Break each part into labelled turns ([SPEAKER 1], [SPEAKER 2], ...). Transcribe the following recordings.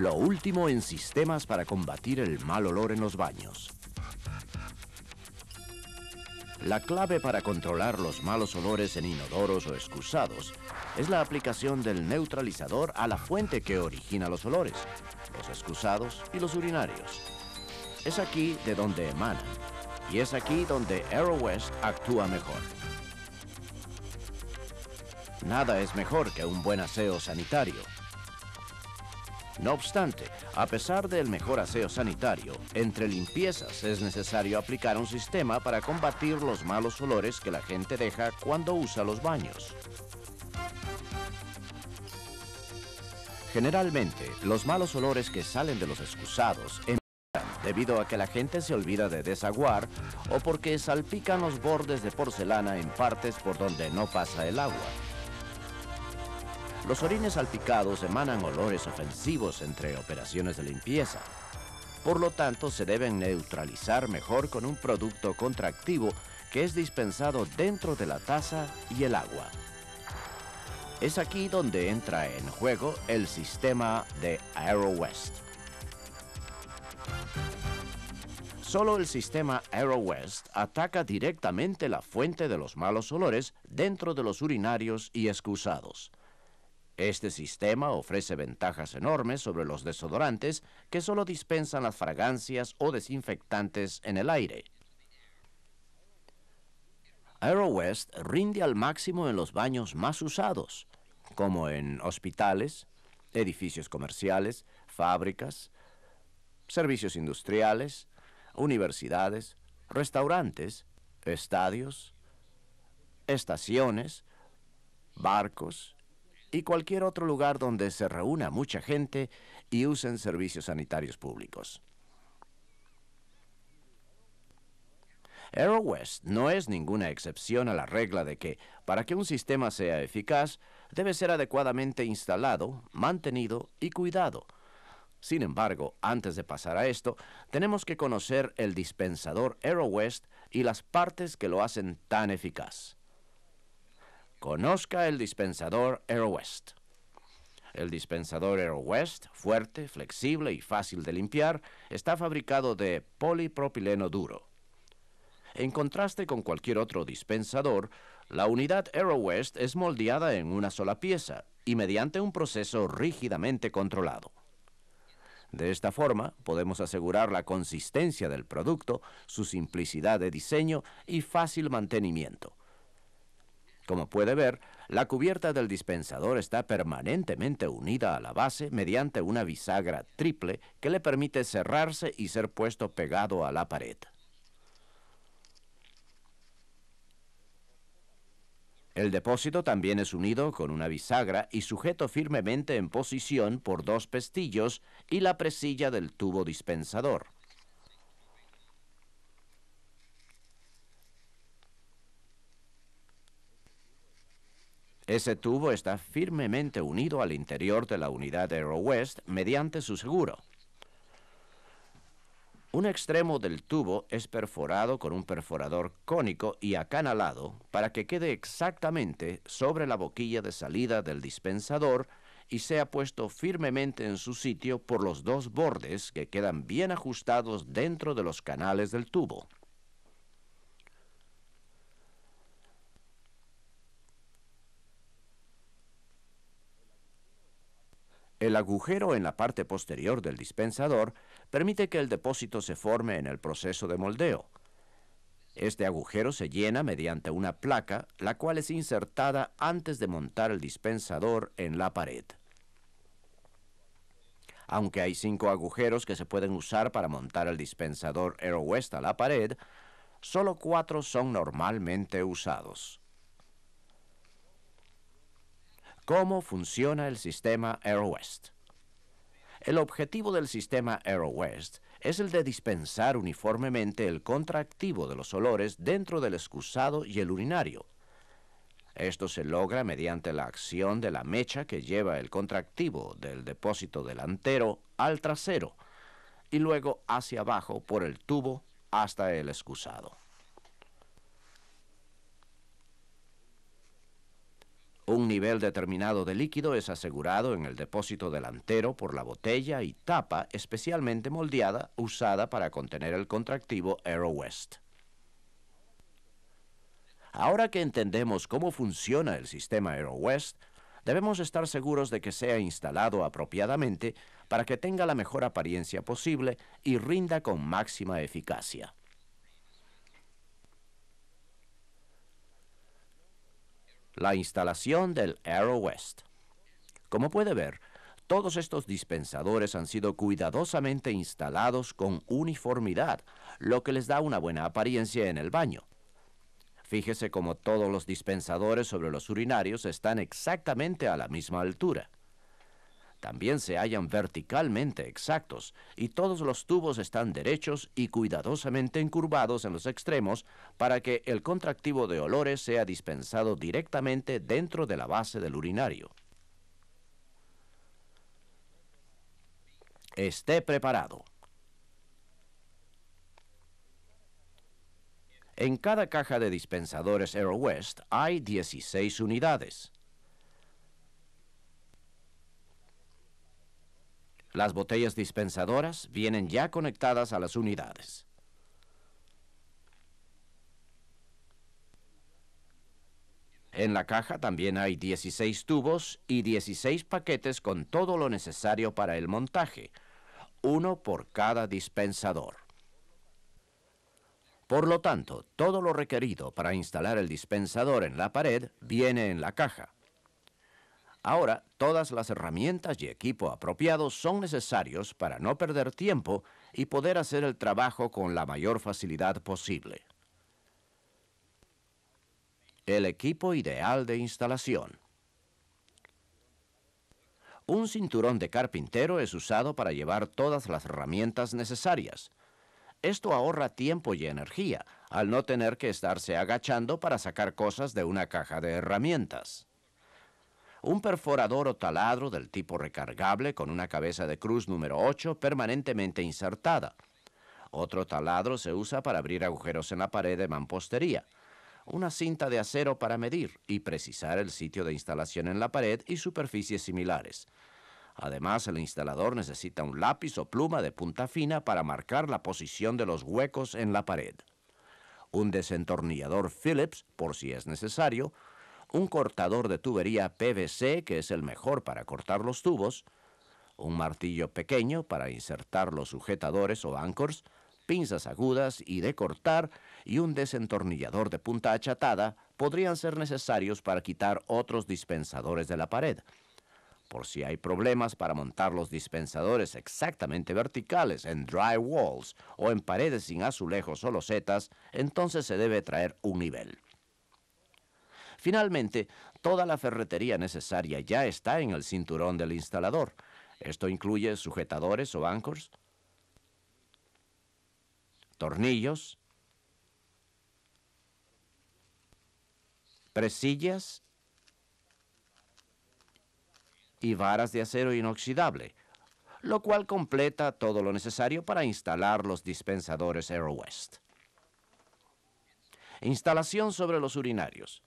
[SPEAKER 1] Lo último en sistemas para combatir el mal olor en los baños. La clave para controlar los malos olores en inodoros o excusados es la aplicación del neutralizador a la fuente que origina los olores, los excusados y los urinarios. Es aquí de donde emana y es aquí donde AeroWest actúa mejor. Nada es mejor que un buen aseo sanitario no obstante, a pesar del mejor aseo sanitario, entre limpiezas es necesario aplicar un sistema para combatir los malos olores que la gente deja cuando usa los baños. Generalmente, los malos olores que salen de los excusados debido a que la gente se olvida de desaguar o porque salpican los bordes de porcelana en partes por donde no pasa el agua. Los orines salpicados emanan olores ofensivos entre operaciones de limpieza. Por lo tanto, se deben neutralizar mejor con un producto contractivo que es dispensado dentro de la taza y el agua. Es aquí donde entra en juego el sistema de AeroWest. Solo el sistema AeroWest ataca directamente la fuente de los malos olores dentro de los urinarios y excusados. Este sistema ofrece ventajas enormes sobre los desodorantes que solo dispensan las fragancias o desinfectantes en el aire. AeroWest rinde al máximo en los baños más usados, como en hospitales, edificios comerciales, fábricas, servicios industriales, universidades, restaurantes, estadios, estaciones, barcos, y cualquier otro lugar donde se reúna mucha gente y usen servicios sanitarios públicos. AeroWest no es ninguna excepción a la regla de que, para que un sistema sea eficaz, debe ser adecuadamente instalado, mantenido y cuidado. Sin embargo, antes de pasar a esto, tenemos que conocer el dispensador AeroWest y las partes que lo hacen tan eficaz. Conozca el dispensador AeroWest. El dispensador AeroWest, fuerte, flexible y fácil de limpiar, está fabricado de polipropileno duro. En contraste con cualquier otro dispensador, la unidad AeroWest es moldeada en una sola pieza y mediante un proceso rígidamente controlado. De esta forma, podemos asegurar la consistencia del producto, su simplicidad de diseño y fácil mantenimiento, como puede ver, la cubierta del dispensador está permanentemente unida a la base mediante una bisagra triple que le permite cerrarse y ser puesto pegado a la pared. El depósito también es unido con una bisagra y sujeto firmemente en posición por dos pestillos y la presilla del tubo dispensador. Ese tubo está firmemente unido al interior de la unidad AeroWest mediante su seguro. Un extremo del tubo es perforado con un perforador cónico y acanalado para que quede exactamente sobre la boquilla de salida del dispensador y sea puesto firmemente en su sitio por los dos bordes que quedan bien ajustados dentro de los canales del tubo. El agujero en la parte posterior del dispensador permite que el depósito se forme en el proceso de moldeo. Este agujero se llena mediante una placa, la cual es insertada antes de montar el dispensador en la pared. Aunque hay cinco agujeros que se pueden usar para montar el dispensador AeroWest a la pared, solo cuatro son normalmente usados. cómo funciona el sistema AeroWest. El objetivo del sistema AeroWest es el de dispensar uniformemente el contractivo de los olores dentro del excusado y el urinario. Esto se logra mediante la acción de la mecha que lleva el contractivo del depósito delantero al trasero y luego hacia abajo por el tubo hasta el excusado. Un nivel determinado de líquido es asegurado en el depósito delantero por la botella y tapa especialmente moldeada usada para contener el contractivo AeroWest. Ahora que entendemos cómo funciona el sistema AeroWest, debemos estar seguros de que sea instalado apropiadamente para que tenga la mejor apariencia posible y rinda con máxima eficacia. la instalación del Aero West. Como puede ver, todos estos dispensadores han sido cuidadosamente instalados con uniformidad, lo que les da una buena apariencia en el baño. Fíjese cómo todos los dispensadores sobre los urinarios están exactamente a la misma altura también se hallan verticalmente exactos y todos los tubos están derechos y cuidadosamente encurvados en los extremos para que el contractivo de olores sea dispensado directamente dentro de la base del urinario. Esté preparado. En cada caja de dispensadores AeroWest hay 16 unidades. Las botellas dispensadoras vienen ya conectadas a las unidades. En la caja también hay 16 tubos y 16 paquetes con todo lo necesario para el montaje, uno por cada dispensador. Por lo tanto, todo lo requerido para instalar el dispensador en la pared viene en la caja. Ahora, todas las herramientas y equipo apropiados son necesarios para no perder tiempo y poder hacer el trabajo con la mayor facilidad posible. El equipo ideal de instalación. Un cinturón de carpintero es usado para llevar todas las herramientas necesarias. Esto ahorra tiempo y energía al no tener que estarse agachando para sacar cosas de una caja de herramientas un perforador o taladro del tipo recargable con una cabeza de cruz número 8 permanentemente insertada. Otro taladro se usa para abrir agujeros en la pared de mampostería. Una cinta de acero para medir y precisar el sitio de instalación en la pared y superficies similares. Además, el instalador necesita un lápiz o pluma de punta fina para marcar la posición de los huecos en la pared. Un desentornillador Phillips, por si es necesario, un cortador de tubería PVC, que es el mejor para cortar los tubos, un martillo pequeño para insertar los sujetadores o anchors, pinzas agudas y de cortar y un desentornillador de punta achatada podrían ser necesarios para quitar otros dispensadores de la pared. Por si hay problemas para montar los dispensadores exactamente verticales en dry walls o en paredes sin azulejos o losetas, entonces se debe traer un nivel. Finalmente, toda la ferretería necesaria ya está en el cinturón del instalador. Esto incluye sujetadores o anchors, tornillos, presillas y varas de acero inoxidable, lo cual completa todo lo necesario para instalar los dispensadores AeroWest. Instalación sobre los urinarios.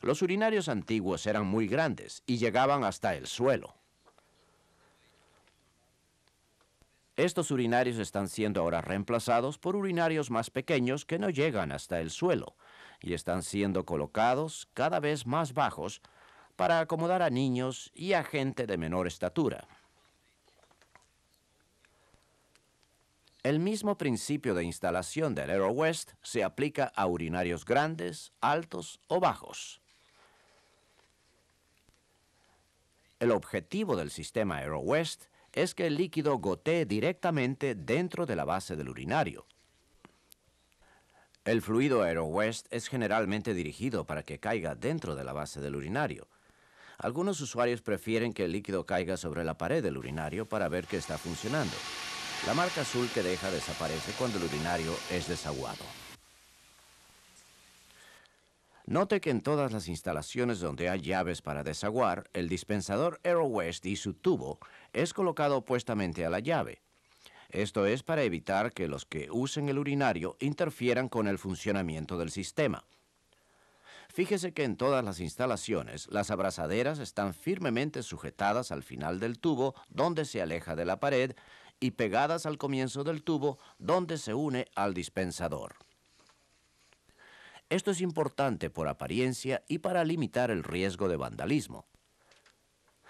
[SPEAKER 1] Los urinarios antiguos eran muy grandes y llegaban hasta el suelo. Estos urinarios están siendo ahora reemplazados por urinarios más pequeños que no llegan hasta el suelo y están siendo colocados cada vez más bajos para acomodar a niños y a gente de menor estatura. El mismo principio de instalación del Aero West se aplica a urinarios grandes, altos o bajos. El objetivo del sistema AeroWest es que el líquido gotee directamente dentro de la base del urinario. El fluido AeroWest es generalmente dirigido para que caiga dentro de la base del urinario. Algunos usuarios prefieren que el líquido caiga sobre la pared del urinario para ver que está funcionando. La marca azul que deja desaparece cuando el urinario es desaguado. Note que en todas las instalaciones donde hay llaves para desaguar, el dispensador AeroWest y su tubo es colocado opuestamente a la llave. Esto es para evitar que los que usen el urinario interfieran con el funcionamiento del sistema. Fíjese que en todas las instalaciones las abrazaderas están firmemente sujetadas al final del tubo donde se aleja de la pared y pegadas al comienzo del tubo donde se une al dispensador. Esto es importante por apariencia y para limitar el riesgo de vandalismo.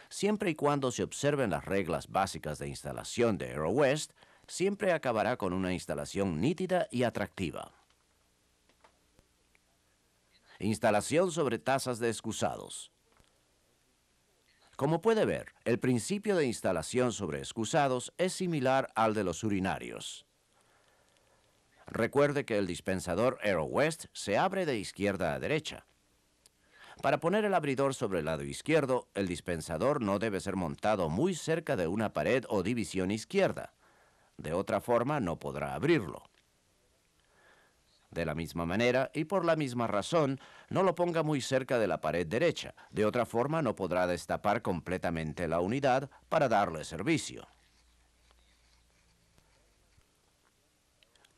[SPEAKER 1] Siempre y cuando se observen las reglas básicas de instalación de AeroWest, siempre acabará con una instalación nítida y atractiva. Instalación sobre tasas de excusados. Como puede ver, el principio de instalación sobre excusados es similar al de los urinarios. Recuerde que el dispensador Aero West se abre de izquierda a derecha. Para poner el abridor sobre el lado izquierdo, el dispensador no debe ser montado muy cerca de una pared o división izquierda. De otra forma, no podrá abrirlo. De la misma manera y por la misma razón, no lo ponga muy cerca de la pared derecha. De otra forma, no podrá destapar completamente la unidad para darle servicio.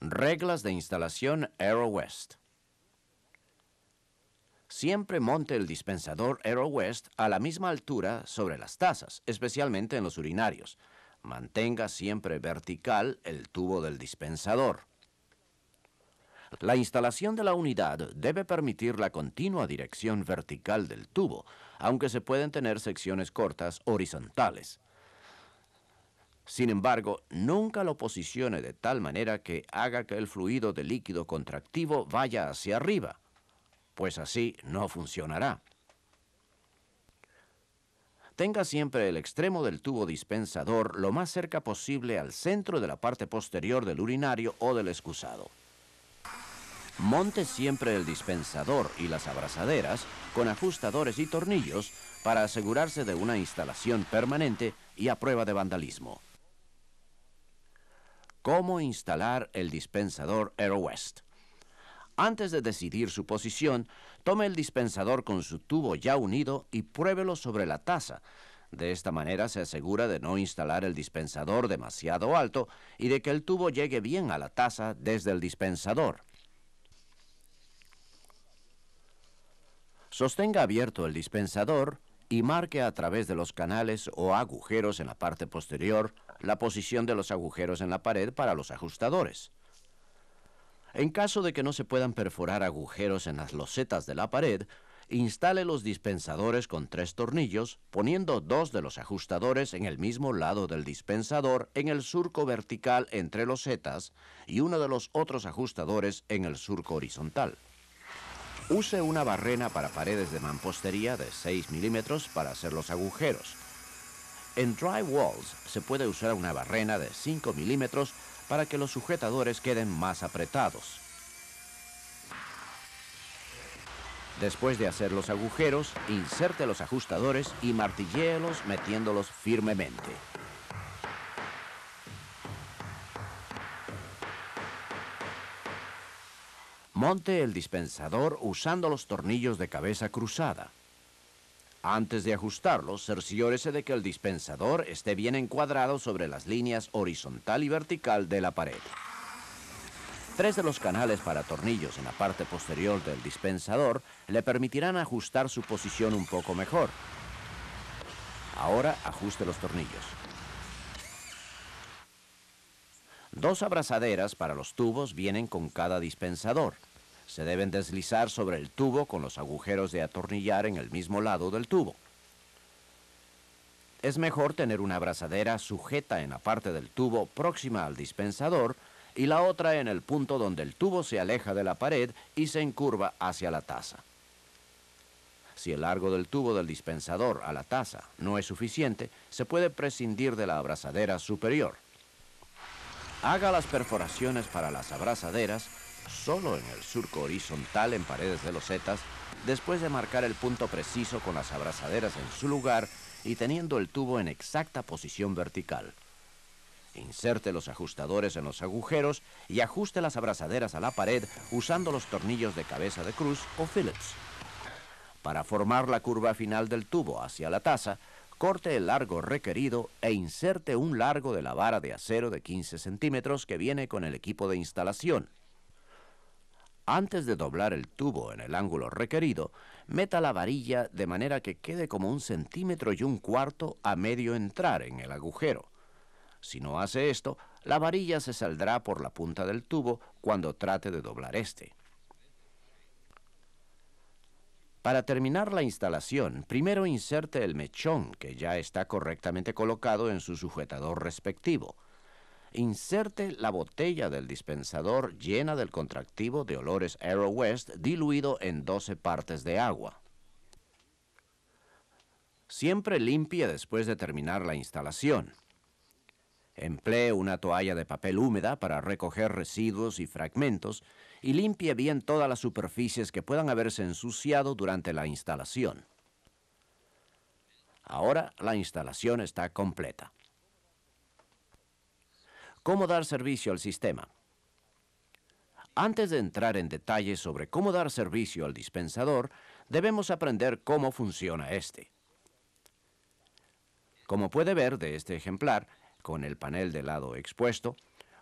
[SPEAKER 1] Reglas de instalación AeroWest. Siempre monte el dispensador AeroWest a la misma altura sobre las tazas, especialmente en los urinarios. Mantenga siempre vertical el tubo del dispensador. La instalación de la unidad debe permitir la continua dirección vertical del tubo, aunque se pueden tener secciones cortas horizontales. Sin embargo, nunca lo posicione de tal manera que haga que el fluido de líquido contractivo vaya hacia arriba, pues así no funcionará. Tenga siempre el extremo del tubo dispensador lo más cerca posible al centro de la parte posterior del urinario o del excusado. Monte siempre el dispensador y las abrazaderas con ajustadores y tornillos para asegurarse de una instalación permanente y a prueba de vandalismo cómo instalar el dispensador AeroWest. Antes de decidir su posición, tome el dispensador con su tubo ya unido y pruébelo sobre la taza. De esta manera se asegura de no instalar el dispensador demasiado alto y de que el tubo llegue bien a la taza desde el dispensador. Sostenga abierto el dispensador y marque a través de los canales o agujeros en la parte posterior la posición de los agujeros en la pared para los ajustadores. En caso de que no se puedan perforar agujeros en las losetas de la pared, instale los dispensadores con tres tornillos, poniendo dos de los ajustadores en el mismo lado del dispensador en el surco vertical entre losetas y uno de los otros ajustadores en el surco horizontal. Use una barrena para paredes de mampostería de 6 milímetros para hacer los agujeros. En dry walls se puede usar una barrena de 5 milímetros para que los sujetadores queden más apretados. Después de hacer los agujeros, inserte los ajustadores y martilléelos metiéndolos firmemente. Monte el dispensador usando los tornillos de cabeza cruzada. Antes de ajustarlos, cerciórese de que el dispensador esté bien encuadrado sobre las líneas horizontal y vertical de la pared. Tres de los canales para tornillos en la parte posterior del dispensador le permitirán ajustar su posición un poco mejor. Ahora ajuste los tornillos. Dos abrazaderas para los tubos vienen con cada dispensador se deben deslizar sobre el tubo con los agujeros de atornillar en el mismo lado del tubo. Es mejor tener una abrazadera sujeta en la parte del tubo próxima al dispensador y la otra en el punto donde el tubo se aleja de la pared y se encurva hacia la taza. Si el largo del tubo del dispensador a la taza no es suficiente, se puede prescindir de la abrazadera superior. Haga las perforaciones para las abrazaderas solo en el surco horizontal en paredes de losetas, después de marcar el punto preciso con las abrazaderas en su lugar y teniendo el tubo en exacta posición vertical. Inserte los ajustadores en los agujeros y ajuste las abrazaderas a la pared usando los tornillos de cabeza de cruz o Phillips. Para formar la curva final del tubo hacia la taza, corte el largo requerido e inserte un largo de la vara de acero de 15 centímetros que viene con el equipo de instalación. Antes de doblar el tubo en el ángulo requerido, meta la varilla de manera que quede como un centímetro y un cuarto a medio entrar en el agujero. Si no hace esto, la varilla se saldrá por la punta del tubo cuando trate de doblar este. Para terminar la instalación, primero inserte el mechón que ya está correctamente colocado en su sujetador respectivo inserte la botella del dispensador llena del contractivo de olores Aero West diluido en 12 partes de agua. Siempre limpie después de terminar la instalación. Emplee una toalla de papel húmeda para recoger residuos y fragmentos y limpie bien todas las superficies que puedan haberse ensuciado durante la instalación. Ahora la instalación está completa cómo dar servicio al sistema. Antes de entrar en detalles sobre cómo dar servicio al dispensador, debemos aprender cómo funciona este. Como puede ver de este ejemplar, con el panel de lado expuesto,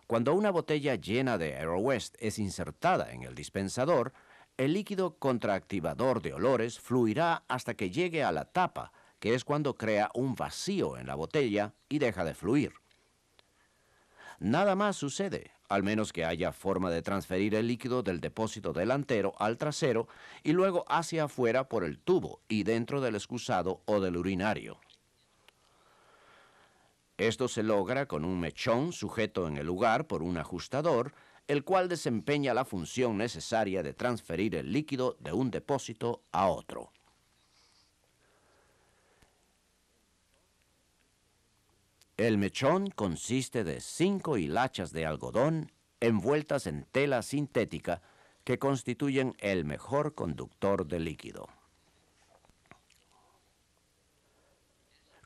[SPEAKER 1] cuando una botella llena de AeroWest es insertada en el dispensador, el líquido contraactivador de olores fluirá hasta que llegue a la tapa, que es cuando crea un vacío en la botella y deja de fluir. Nada más sucede, al menos que haya forma de transferir el líquido del depósito delantero al trasero y luego hacia afuera por el tubo y dentro del excusado o del urinario. Esto se logra con un mechón sujeto en el lugar por un ajustador, el cual desempeña la función necesaria de transferir el líquido de un depósito a otro. El mechón consiste de cinco hilachas de algodón envueltas en tela sintética que constituyen el mejor conductor de líquido.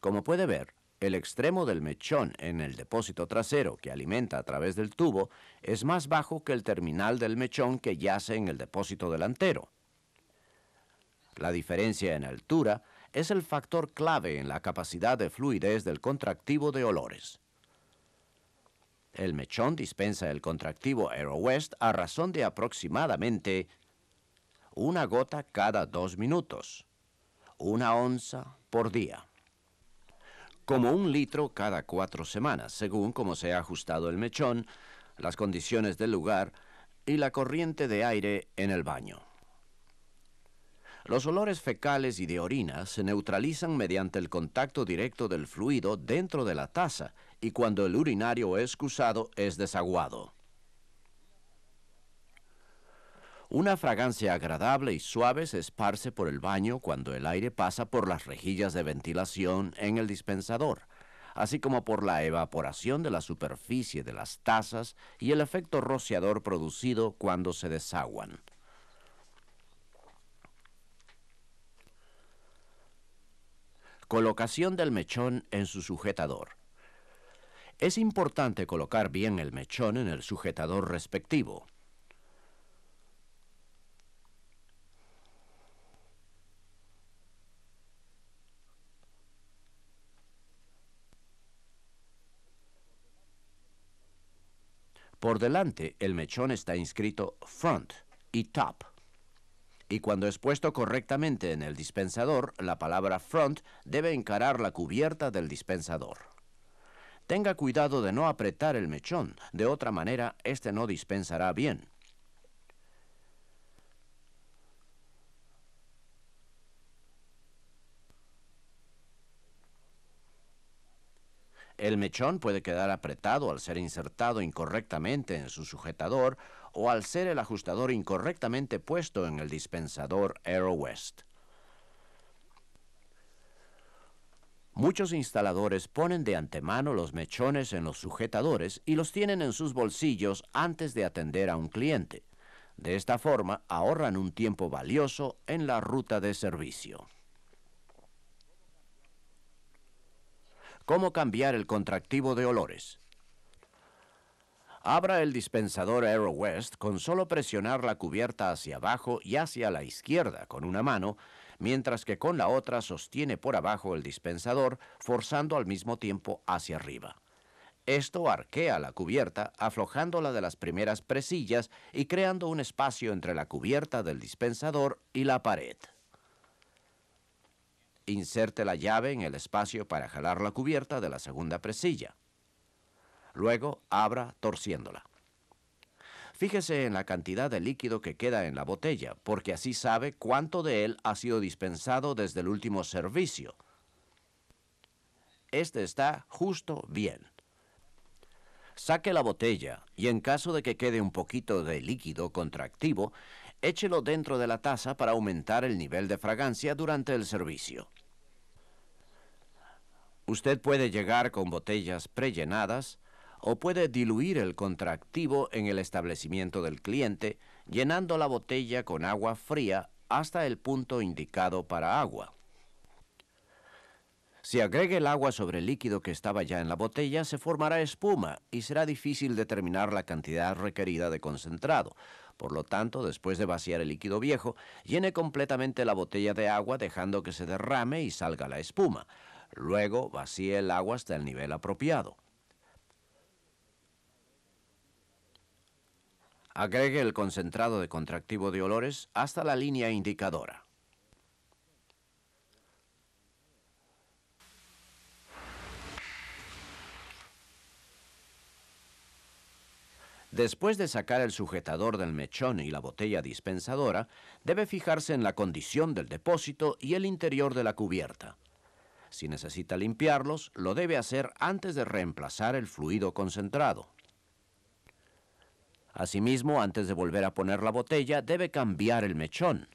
[SPEAKER 1] Como puede ver, el extremo del mechón en el depósito trasero que alimenta a través del tubo es más bajo que el terminal del mechón que yace en el depósito delantero. La diferencia en altura es el factor clave en la capacidad de fluidez del contractivo de olores. El mechón dispensa el contractivo AeroWest a razón de aproximadamente una gota cada dos minutos, una onza por día, como un litro cada cuatro semanas, según cómo se ha ajustado el mechón, las condiciones del lugar y la corriente de aire en el baño. Los olores fecales y de orina se neutralizan mediante el contacto directo del fluido dentro de la taza y cuando el urinario es cruzado es desaguado. Una fragancia agradable y suave se esparce por el baño cuando el aire pasa por las rejillas de ventilación en el dispensador, así como por la evaporación de la superficie de las tazas y el efecto rociador producido cuando se desaguan. Colocación del mechón en su sujetador. Es importante colocar bien el mechón en el sujetador respectivo. Por delante, el mechón está inscrito front y top y cuando es puesto correctamente en el dispensador, la palabra front debe encarar la cubierta del dispensador. Tenga cuidado de no apretar el mechón, de otra manera este no dispensará bien. El mechón puede quedar apretado al ser insertado incorrectamente en su sujetador o al ser el ajustador incorrectamente puesto en el dispensador Aero West. Muchos instaladores ponen de antemano los mechones en los sujetadores y los tienen en sus bolsillos antes de atender a un cliente. De esta forma ahorran un tiempo valioso en la ruta de servicio. ¿Cómo cambiar el contractivo de olores? Abra el dispensador Aero West con solo presionar la cubierta hacia abajo y hacia la izquierda con una mano, mientras que con la otra sostiene por abajo el dispensador, forzando al mismo tiempo hacia arriba. Esto arquea la cubierta, aflojándola de las primeras presillas y creando un espacio entre la cubierta del dispensador y la pared. Inserte la llave en el espacio para jalar la cubierta de la segunda presilla. Luego abra torciéndola. Fíjese en la cantidad de líquido que queda en la botella, porque así sabe cuánto de él ha sido dispensado desde el último servicio. Este está justo bien. Saque la botella y en caso de que quede un poquito de líquido contractivo, échelo dentro de la taza para aumentar el nivel de fragancia durante el servicio. Usted puede llegar con botellas prellenadas o puede diluir el contractivo en el establecimiento del cliente, llenando la botella con agua fría hasta el punto indicado para agua. Si agrega el agua sobre el líquido que estaba ya en la botella, se formará espuma y será difícil determinar la cantidad requerida de concentrado. Por lo tanto, después de vaciar el líquido viejo, llene completamente la botella de agua dejando que se derrame y salga la espuma. Luego vacíe el agua hasta el nivel apropiado. Agregue el concentrado de contractivo de olores hasta la línea indicadora. Después de sacar el sujetador del mechón y la botella dispensadora, debe fijarse en la condición del depósito y el interior de la cubierta. Si necesita limpiarlos, lo debe hacer antes de reemplazar el fluido concentrado. Asimismo, antes de volver a poner la botella, debe cambiar el mechón.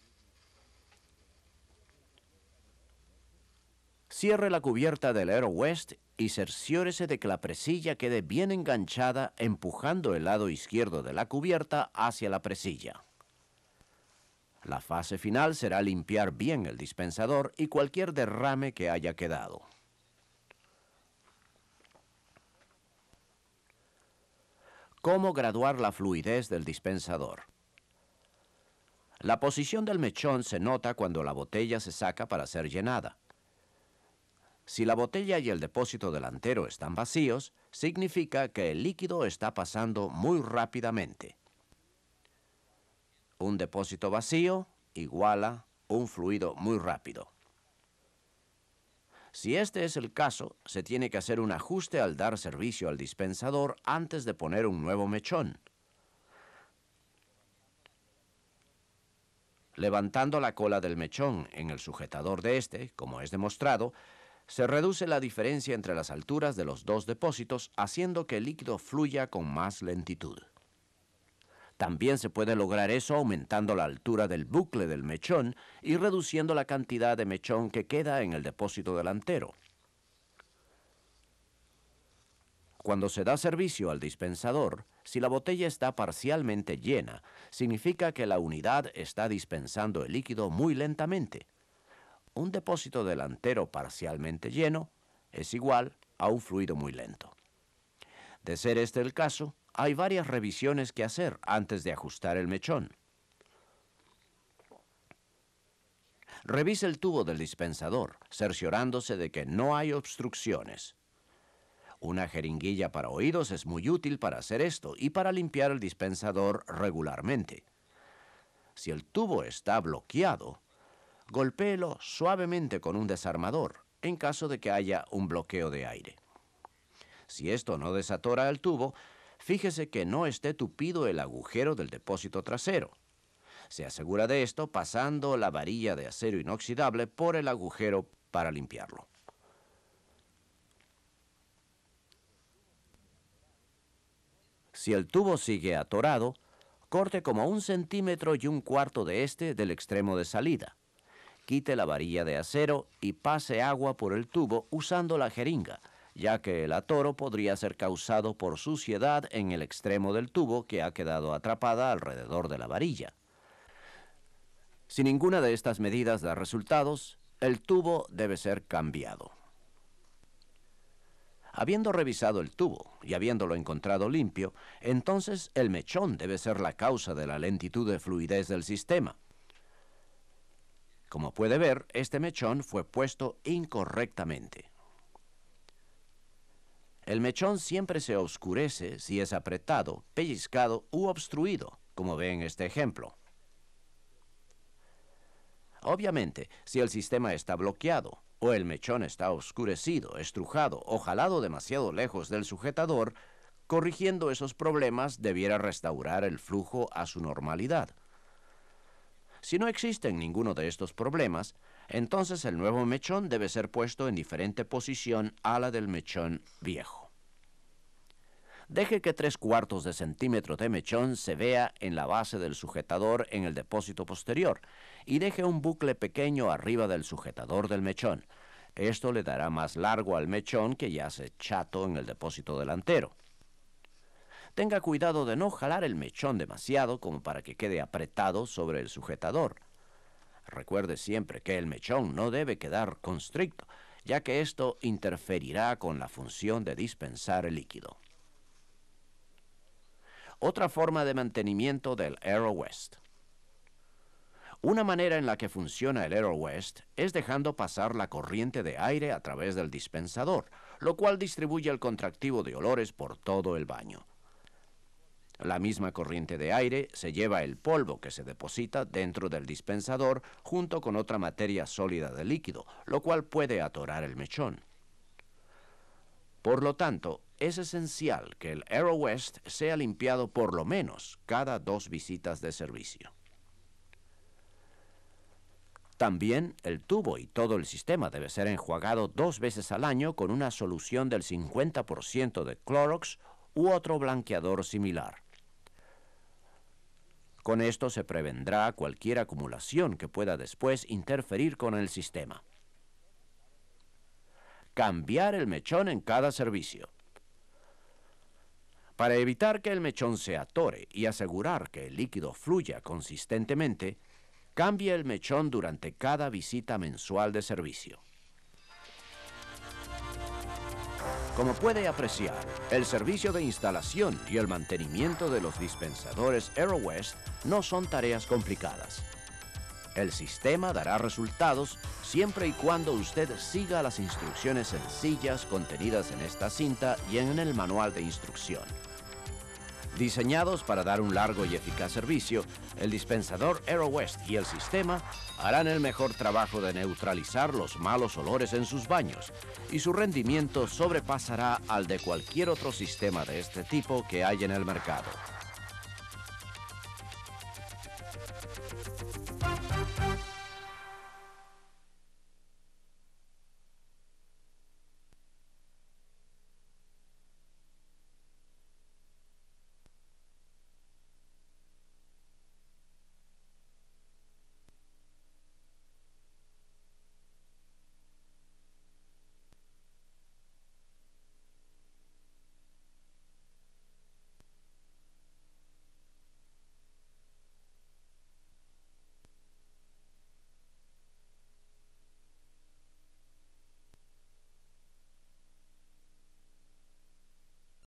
[SPEAKER 1] Cierre la cubierta del Aero West y cerciórese de que la presilla quede bien enganchada empujando el lado izquierdo de la cubierta hacia la presilla. La fase final será limpiar bien el dispensador y cualquier derrame que haya quedado. cómo graduar la fluidez del dispensador. La posición del mechón se nota cuando la botella se saca para ser llenada. Si la botella y el depósito delantero están vacíos, significa que el líquido está pasando muy rápidamente. Un depósito vacío iguala un fluido muy rápido. Si este es el caso, se tiene que hacer un ajuste al dar servicio al dispensador antes de poner un nuevo mechón. Levantando la cola del mechón en el sujetador de este, como es demostrado, se reduce la diferencia entre las alturas de los dos depósitos haciendo que el líquido fluya con más lentitud. También se puede lograr eso aumentando la altura del bucle del mechón y reduciendo la cantidad de mechón que queda en el depósito delantero. Cuando se da servicio al dispensador, si la botella está parcialmente llena, significa que la unidad está dispensando el líquido muy lentamente. Un depósito delantero parcialmente lleno es igual a un fluido muy lento. De ser este el caso, hay varias revisiones que hacer antes de ajustar el mechón. Revise el tubo del dispensador, cerciorándose de que no hay obstrucciones. Una jeringuilla para oídos es muy útil para hacer esto y para limpiar el dispensador regularmente. Si el tubo está bloqueado, golpéelo suavemente con un desarmador en caso de que haya un bloqueo de aire. Si esto no desatora el tubo, Fíjese que no esté tupido el agujero del depósito trasero. Se asegura de esto pasando la varilla de acero inoxidable por el agujero para limpiarlo. Si el tubo sigue atorado, corte como un centímetro y un cuarto de este del extremo de salida. Quite la varilla de acero y pase agua por el tubo usando la jeringa, ya que el atoro podría ser causado por suciedad en el extremo del tubo que ha quedado atrapada alrededor de la varilla. Si ninguna de estas medidas da resultados, el tubo debe ser cambiado. Habiendo revisado el tubo y habiéndolo encontrado limpio, entonces el mechón debe ser la causa de la lentitud de fluidez del sistema. Como puede ver, este mechón fue puesto incorrectamente. El mechón siempre se oscurece si es apretado, pellizcado u obstruido, como ve en este ejemplo. Obviamente, si el sistema está bloqueado o el mechón está oscurecido, estrujado o jalado demasiado lejos del sujetador, corrigiendo esos problemas debiera restaurar el flujo a su normalidad. Si no existen ninguno de estos problemas, entonces el nuevo mechón debe ser puesto en diferente posición a la del mechón viejo. Deje que tres cuartos de centímetro de mechón se vea en la base del sujetador en el depósito posterior y deje un bucle pequeño arriba del sujetador del mechón. Esto le dará más largo al mechón que ya se chato en el depósito delantero. Tenga cuidado de no jalar el mechón demasiado como para que quede apretado sobre el sujetador. Recuerde siempre que el mechón no debe quedar constricto, ya que esto interferirá con la función de dispensar el líquido. Otra forma de mantenimiento del Aero West. Una manera en la que funciona el Aero West es dejando pasar la corriente de aire a través del dispensador, lo cual distribuye el contractivo de olores por todo el baño. La misma corriente de aire se lleva el polvo que se deposita dentro del dispensador junto con otra materia sólida de líquido, lo cual puede atorar el mechón. Por lo tanto, es esencial que el AeroWest sea limpiado por lo menos cada dos visitas de servicio. También el tubo y todo el sistema debe ser enjuagado dos veces al año con una solución del 50% de Clorox u otro blanqueador similar. Con esto se prevendrá cualquier acumulación que pueda después interferir con el sistema. Cambiar el mechón en cada servicio. Para evitar que el mechón se atore y asegurar que el líquido fluya consistentemente, cambie el mechón durante cada visita mensual de servicio. Como puede apreciar, el servicio de instalación y el mantenimiento de los dispensadores AeroWest no son tareas complicadas. El sistema dará resultados siempre y cuando usted siga las instrucciones sencillas contenidas en esta cinta y en el manual de instrucción. Diseñados para dar un largo y eficaz servicio, el dispensador AeroWest y el sistema harán el mejor trabajo de neutralizar los malos olores en sus baños y su rendimiento sobrepasará al de cualquier otro sistema de este tipo que hay en el mercado.